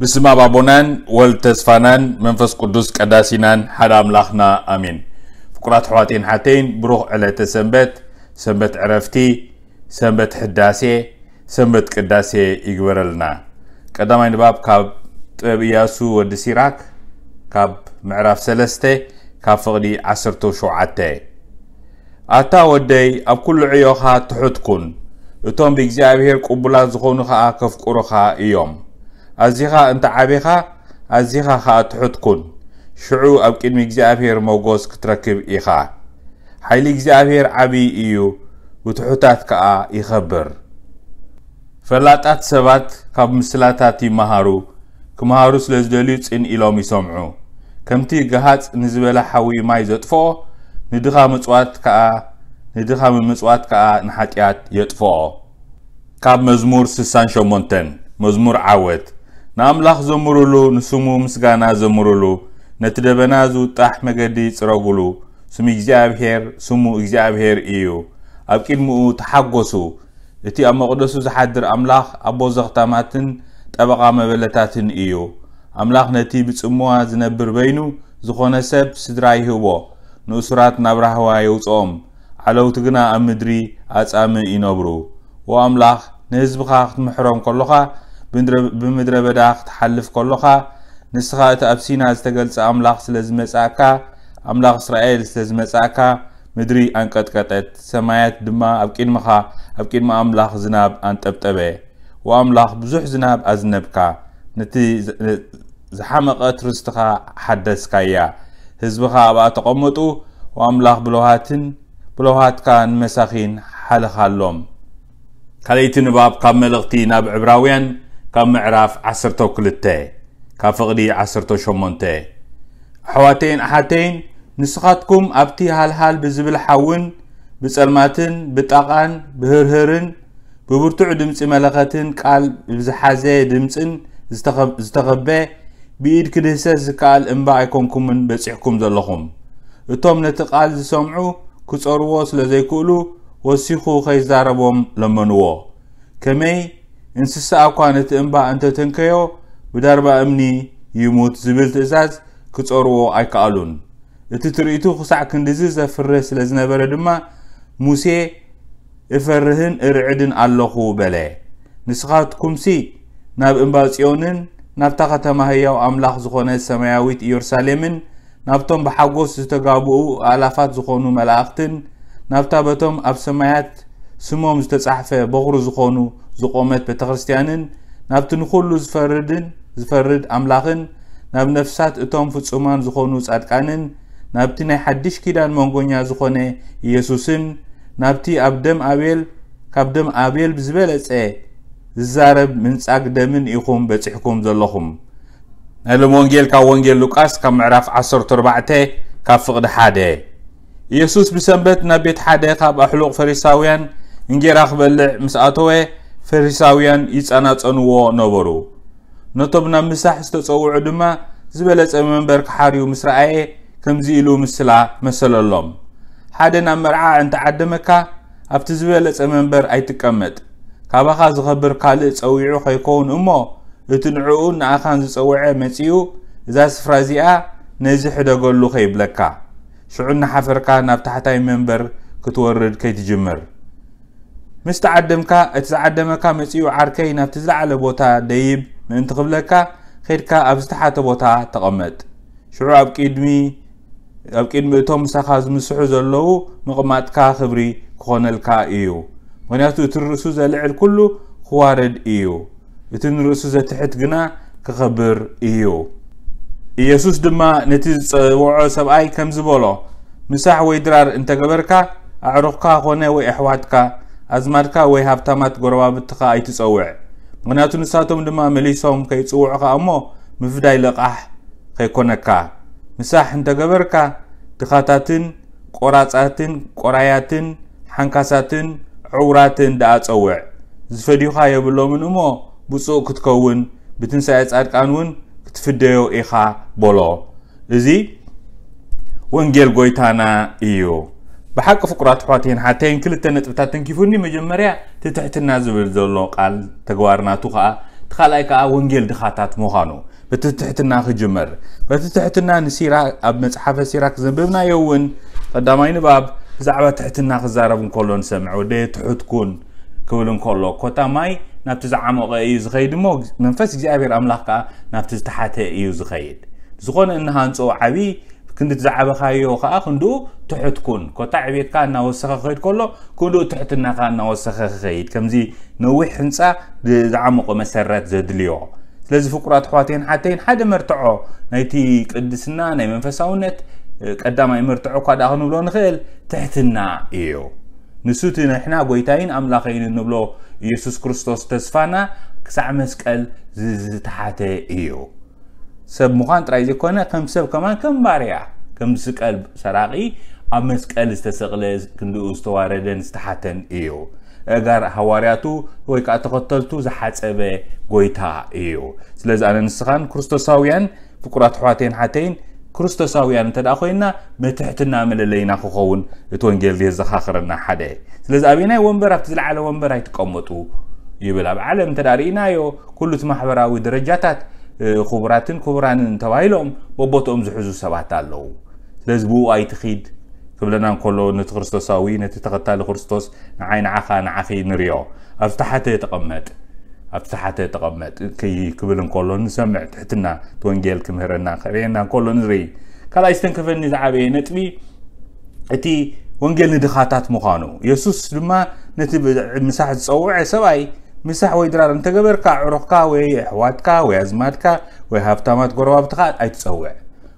بسم الله بابونان والتسفانان من فس قدوس قداسينان حدا ملاخنا امين فقرات حواتين حتين بروح على تسنبت سنبت عرفتي سنبت حداسي سنبت قداسي يقبرلنا قدام عين باب كاب طيب ياسو ودسيراك كاب معرف سلستي كاب فقدي عصرتو شعاتي آتا ودي اب كل عيوخا تحتكن اتوم بيجزي ابهير قبلات زخونوخا اكف ايوم ኣዝኻ እንተዓቢኻ ኣዝኻ ኸኣ ትሑትኩን ሽዑ ኣብ ቅድሚ እግዚኣብሔር መጎስ ክትረክብ ኢኻ ሓይሊ እግዚኣብሔር ዓብዪ እዩ ውትሑታት ከዓ ይኸብር ፈላጣት ሰባት ካብ ምስላታት ይመሃሩ ክመሃሩ ስለ ዝደልዩ ፅን ኢሎም ይሰምዑ ከምቲ ገሃፅ ንዝበለ ሓዊ ማይ ዘጥፍኦ ንድኻ ምፅዋት ከዓ ንድኻ ምምፅዋት ከዓ ንሓጢኣት የጥፍኦ ካብ መዝሙር 68 መዝሙር ዓወት ንኣምላኽ ዘምሩሉ ንስሙ ምስጋና ዘምሩሉ ነቲ ደበና ዝውጣሕ መገዲ ጽረጉሉ ስሙ እግዚኣብሔር ስሙ እግዚኣብሔር እዩ ኣብ ቅድሚኡ ተሓጐሱ እቲ ኣብ መቕደሱ ዝሓድር ኣምላኽ ኣቦ ዘኽታማትን ጠበቓ መበለታትን እዩ ኣምላኽ ነቲ ብጽምዋ ዝነብር በይኑ ዝኾነ ሰብ ስድራ ይህቦ ንእሱራት ናብ ራህዋ የውፅኦም ዓለውቲ ግና ኣብ ምድሪ ኣጻሚ ይነብሩ ወ ኣምላኽ ንህዝብኻ ክትምሕሮም ከለኻ ብምድረ በዳ ክትሓልፍ ከለኻ ንስኻ እቲ ኣብ ሲና ዝተገልፀ ኣምላኽ ስለ ዝመጻእካ ኣምላኽ እስራኤል ስለ ዝመጻእካ ምድሪ ኣንቀጥቀጠት ሰማያት ድማ ኣብ ቂድምኻ ኣብ ቂድሚ ኣምላኽ ዝናብ ኣንጠብጠበ ወኣምላኽ ብዙሕ ዝናብ ኣዝነብካ ነቲ ዝሓመቐ ትርስትኻ ሓደስካ እያ ህዝብኻ ኣብኣ ተቐመጡ ወኣምላኽ ብለውሃትን ብለውሃትካ ንመሳኺን ሓለኻሎም ካልይቲ ንባብ ካብ መልእኽቲ ናብ ዕብራውያን كم عرف عصرتو كلته كفقدي عصرتو شمونته حواتين حاتين نسخاتكم أبتي هال بزبل حون بسرماتن بتقان بهرهرن ببرتع دمس ملاقاتن قال بزحازة دمسن زتغب بيد كدهسة زكال انباعيكم كومن بسحكم ذلكم اتوم نتقال زسامعو كس أرواس لزيكولو وسيخو خيز داربوم لمنوا كمي انسسا اقوانت امبا انتا تنكيو بداربا امني يموت زبل تزاز كتس اي كالون اتي تريتو خساع كندزيز افرس لازنبرا دما موسي افرهن ارعدن اللوخو بلي نسخات كمسي ناب امبا سيونن ناب تاقتا مهيو املاخ زخونة سماياويت ايورساليمن نابتون بحاقوس زتقابو الافات زخونو ملاقتن نابتا بتم اب سمايات سموم زتسحفة بغرو زخونو ዝቆመት ቤተ ክርስትያንን ናብቲ ንኩሉ ዝፈርድን ዝፈርድ ኣምላኽን ናብ ነፍሳት እቶም ፍጹማን ዝኾኑ ጻድቃንን ናብቲ ናይ ሓድሽ ኪዳን መንጎኛ ዝኾነ ኢየሱስን ናብቲ ኣብ ደም ኣቤል ካብ ደም ኣቤል ብዝበለፀ ዝዛረብ ምንጻግ ደምን ኢኹም በፂሕኩም ዘለኹም ናይሎም ወንጌል ካብ ወንጌል ሉቃስ ካብ ምዕራፍ 14 ካብ ፍቕዲ ሓደ ኢየሱስ ብሰንበት ናብ ቤት ሓደ ካብ ኣሕሉቕ ፈሪሳውያን እንጌራ ክበልዕ ምስ ኣተወ ፈሪሳውያን ይጸናጸንዎ ነበሩ ነቶም ናብ ምሳሕ ዝተፀውዑ ድማ ዝበለፀ መንበር ክሓርዩ ምስ ረኣየ ከምዚ ኢሉ ምስላ መሰለሎም ሓደ ናብ መርዓ እንተዓደመካ ኣብቲ ዝበለፀ መንበር ኣይትቀመጥ ካባኻ ዝኸብር ካልእ ፀዊዑ ከይከውን እሞ እቲ ንዕኡ ንኣኻን ዝፀውዐ መጺኡ እዛ ስፍራ እዚኣ ነዚ ሕደገሉ ኸይብለካ ሽዑ ንሓፈርካ ናብ ታሕታይ መንበር ክትወርድ ከይትጅምር ምስ ተዓደምካ እቲ ዝዓደመካ መፂኡ ዓርከይ ናብቲ ዝለዓለ ቦታ ደይብ ምእንቲ ክብለካ ከይድካ ኣብ ዝተሓተ ቦታ ተቐመጥ ሽዑ ኣብ ቅድሚ ኣብ ቅድሚ እቶም ምሳኻ ዝምስሑ ዘለዉ ምቕማጥካ ክብሪ ክኾነልካ እዩ ምክንያቱ እቲ ርእሱ ዘልዕል ኩሉ ክዋረድ እዩ እቲ ንርእሱ ዘትሕት ግና ክኸብር እዩ ኢየሱስ ድማ ነቲ ዝፀውዖ ሰብኣይ ከም ዝበሎ ምሳሕ ወይ ድራር እንተገበርካ ኣዕሩኽካ ኾነ ወይ ኣሕዋትካ ኣዝማድካ ወይ ሃብታማት ጎረባብትኻ ኣይትፀውዕ ምክንያቱ ንሳቶም ድማ መሊሶም ከይፅውዑኻ እሞ ምፍዳይ ልቓሕ ከይኮነካ ምሳሕ እንተገበርካ ድኻታትን ቆራፃትን ቆራያትን ሓንካሳትን ዕውራትን ደኣ ፀውዕ ዝፈድዩኻ የብሎምን እሞ ብፁእ ክትከውን ብትንሳኤ ጻድቃን እውን ክትፍደዮ ኢኻ በሎ እዚ ወንጌል ጎይታና እዩ بحق فقرات حواتين حتى كل التنت تنت كيفوني مجمريا تتحت زبل زلو قال تقوارنا تخاء تخلأي كا ونجيل دخاتات مخانو بتتحتنا خجمر بتتحتنا نسيرة أب مصحف سيرة كزنبنا يوين قدامين باب زعبة تحت تحتنا زارب كلون سمع ودي تحت كون كولن كله كوتا ماي نبت زعمق أيو زخيد مو منفس إجابير أملاك نبت زتحت أيو زخيد زغون إنها نصو عبي ክንዲ ዝዓበኻዮ ከዓ ክንድኡ ትሑትኩን ኮታ ዕቤትካ እናወሰኸ ክኸይድ ከሎ ክንድኡ ትሕትናካ እናወሰኸ ክኸይድ ከምዚ ነዊሕ ህንፃ ዝዓመቆ መሰረት ዘድልዮ ስለዚ ፍቁራት ኣሕዋትን ሓተይን ሓደ መርትዖ ናይቲ ቅድስና ናይ መንፈሳውነት ቀዳማይ መርትዖ እኳ ዳ ክንብሎ ንክእል ትሕትና እዩ ንሱ እቲ ንሕና ጎይታይን ኣምላኸይን እንብሎ ኢየሱስ ክርስቶስ ተስፋና ክሳዕ መስቀል ዝተሓተ እዩ ሰብ ምኳን ጥራይ ዘይኮነ ከም ሰብ ከማ ከም ባርያ ከም ዝቀልብ ሰራቂ ኣብ መስቀል ዝተሰቕለ ክንድኡ ዝተዋረደን ዝተሓተን እዩ ጋር ሃዋርያቱ ወይ ከዓ ተኸተልቱ ዝሓፀበ ጎይታ እዩ ስለዚ ኣነ ንስኻን ክርስቶሳውያን ፍቁራት ኣሕዋተይን ሓተይን ክርስቶሳውያን እንተ ኮይና መትሕትና መለለይና ክኸውን እቲ ወንጌል ዘኻኽረና ሓደ ስለዚ ኣበናይ ወንበር ኣብቲ ዝለዓለ ወንበር ኣይትቀመጡ ይብል ኣብ ዓለም እንተዳ ርእናዮ ኩሉ እቲ ማሕበራዊ ደረጃታት ክቡራትን ክቡራንን ተባሂሎም በቦቶኦም ዝሕዙ ሰባት ኣለዉ ስለዚ ብኡ ኣይትኺድ ክብለና እንከሎ ነቲ ክርስቶሳዊ ነቲ ተኸታሊ ክርስቶስ ንዓይ ንዓኻ ንዓኺ ንሪኦ ኣብ ዝተሓተ ተቐመጥ ኣብ ዝተሓተ ተቐመጥ ክብል እንከሎ ንሰምዕ ትሕትና እቲ ወንጌል ክምህረና ክርእየና እንከሎ ንርኢ ካልኣይ ዝተንከፈኒ ዝዓበየ ነጥቢ እቲ ወንጌል ንድኻታት ምዃኑ የሱስ ድማ ነቲ ምሳሕ ዝፀውዐ ሰብኣይ مسح ويدرار انت قبر كا عرق كا وي احوات كا وي ازمات كا وي هفتامات قربابت كا اي تسوع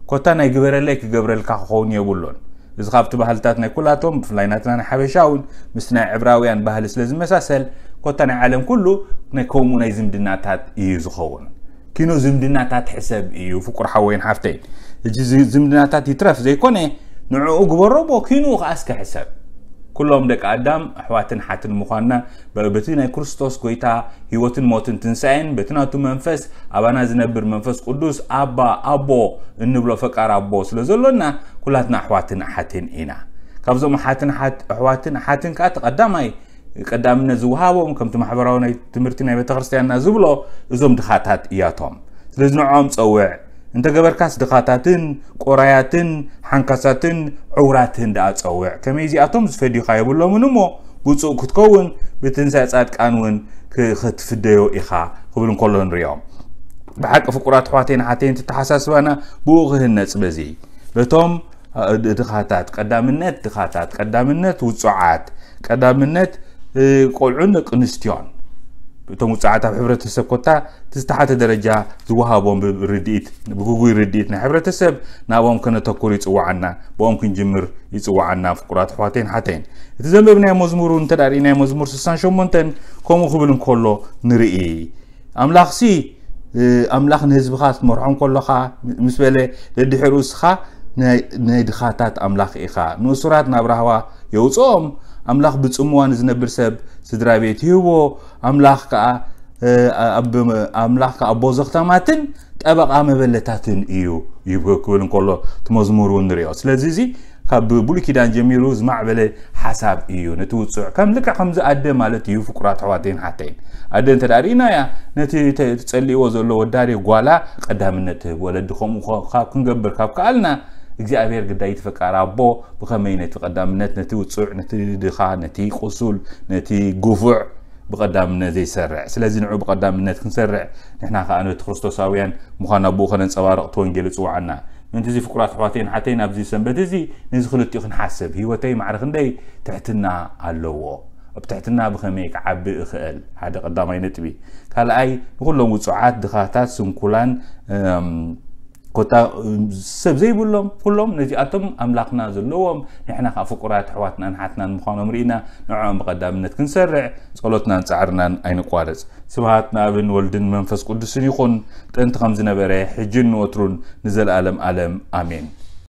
كوتا ناي قبر الليك قبر الكا خون يبولون اذ خافت بحالتاتنا كلاتهم بفلايناتنا نحبشاون مسنا عبراويان بحال سلز مساسل كوتا ناي عالم كله نكومو ناي زمدناتات ايو زخون كينو زمدناتات حساب ايو فكر حوين حافتين اجي زمدناتات يترف زي كوني نعو اقبرو بو كينو غاسك حساب ኩሎም ደቂ ኣዳም ኣሕዋትን ሓትን ምኳንና በቲ ናይ ክርስቶስ ጎይታ ሂወትን ሞትን ትንሳኤን በቲ ናቱ መንፈስ ኣባና ዝነብር መንፈስ ቅዱስ ኣባ ኣቦ እንብሎ ፈቃር ኣቦ ስለ ዘሎና ኩላትና ኣሕዋትን ሓትን ኢና ካብዞም ኣሕዋትን ሓትን ከዓ ተቀዳማይ ቀዳምነት ዝውሃቦም ከምቲ ማሕበራዊ ናይ ትምህርቲ ናይ ቤተክርስትያንና ዝብሎ እዞም ድኻታት እያቶም ስለዚ ንዖም ፀውዕ انت قبر كاس دخاتاتن قراياتن حنكاساتن عوراتن دات اوع كميزي اتمز فيديو خايب لو منمو بوصو كتكون بتنسى ساعات كانون كخت فيديو اخا قبل كل ريوم بحق فقرات حواتين حاتين تتحسس وانا بوغه الناس بزي بتم دخاتات قدام النت دخاتات قدام النت وصعات قدام النت قول عندك انستيون እቶም ውፅዓት ኣብ ሕብረተሰብ ኮታ ዝተሓተ ደረጃ ዝወሃቦም ርድኢት ብጉጉይ ርድኢት ናይ ሕብረተሰብ ናብኦም ከነተኮሩ ይፅዋዓና ብኦም ክንጅምር ይፅዋዓና ፍቁራት ኣሕዋተይን ሓተይን እቲ ዘንበብናይ መዝሙሩ እንተዳርእናይ መዝሙር 68 ከምኡ ክብል እንከሎ ንርኢ ኣምላኽሲ ኣምላኽ ንህዝብኻ ክትመርሖም ከለኻ ምስ በለ ደድሕሪ እስኻ ናይ ድኻታት ኣምላኽ ኢኻ ንእሱራት ናብ ራህዋ የውፅኦም ኣምላኽ ብፅሙዋን ዝነብር ሰብ ስድራ ቤት ይህቦ ኣምላኽ ከዓ ቦዘክታማትን ጠበቓ መበለታትን እዩ ክብል እንከሎ እቲ መዝሙር እውን ንሪኦ ስለዚ እዚ ካብ ብሉይ ኪዳን ጀሚሩ ዝማዕበለ ሓሳብ እዩ ነቲ ውፅዕ ከም ልክዕ ከምዚ ኣደ ማለት እዩ ፍቁራት ኣሕዋተይን ሓተይን ኣደ እንተ ዳ ርኢና ያ ነቲ ትፀሊእዎ ዘሎ ወዳዴ ጓላ ቀዳምነት ትህብ ወለዲ ከምኡ ክንገብር ካብ ከኣልና እግዚኣብሔር ግዳይ ይትፈቃር ኣቦ ብኸመይ ነቲ ቀዳምነት ነቲ ውፅዕ ነቲ ድኻ ነቲ ቁሱል ነቲ ጉፉዕ ብቀዳምነት ዘይሰርዕ ስለዚ ንዑ ብቀዳምነት ክንሰርዕ ንሕና ከዓ ነቲ ክርስቶሳውያን ምዃን ኣብኡ ከነንፀባርቕ እቲ ወንጌል ይፅዋዓና ምንቲ እዚ ፍቁራት ኣሕዋተይን ሓተይን ኣብዚ ሰንበት እዚ ነዚ ክልቲኡ ክንሓስብ ሂወተይ ማዕሪ ክንደይ ትሕትና ኣለዎ ኣብ ትሕትና ብኸመይ ክዓቢ እኽእል ሓደ ቀዳማይ ነጥቢ ካልኣይ ንኩሎም ውፅዓት ድኻታት ስንኩላን كوتا سب زي بولم كلهم نجي أتم أملاقنا زلوم نحنا خافقرات حواتنا نحاتنا المخان مرينا نعم بقدام نتكن سرع سقلتنا نسعرنا أين قوارز سبحاتنا بن ولدن منفس قدس يخون تنت خمزنا بري حجن وترون نزل ألم ألم آمين